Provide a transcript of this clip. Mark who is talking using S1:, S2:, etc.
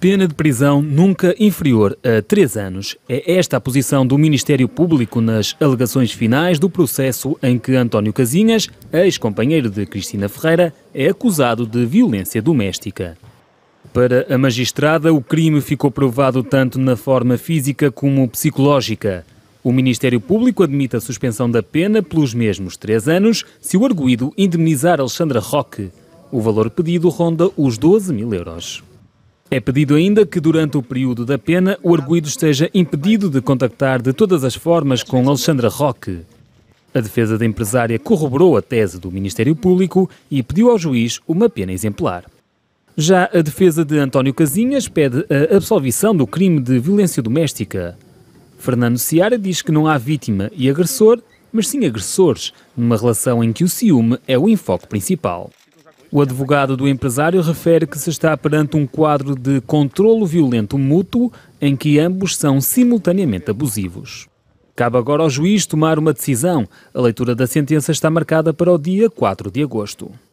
S1: pena de prisão nunca inferior a três anos. É esta a posição do Ministério Público nas alegações finais do processo em que António Casinhas, ex-companheiro de Cristina Ferreira, é acusado de violência doméstica. Para a magistrada, o crime ficou provado tanto na forma física como psicológica. O Ministério Público admite a suspensão da pena pelos mesmos três anos se o arguído indemnizar Alexandra Roque. O valor pedido ronda os 12 mil euros. É pedido ainda que, durante o período da pena, o arguído esteja impedido de contactar de todas as formas com Alexandra Roque. A defesa da empresária corroborou a tese do Ministério Público e pediu ao juiz uma pena exemplar. Já a defesa de António Casinhas pede a absolvição do crime de violência doméstica. Fernando Seara diz que não há vítima e agressor, mas sim agressores, numa relação em que o ciúme é o enfoque principal. O advogado do empresário refere que se está perante um quadro de controlo violento mútuo em que ambos são simultaneamente abusivos. Cabe agora ao juiz tomar uma decisão. A leitura da sentença está marcada para o dia 4 de agosto.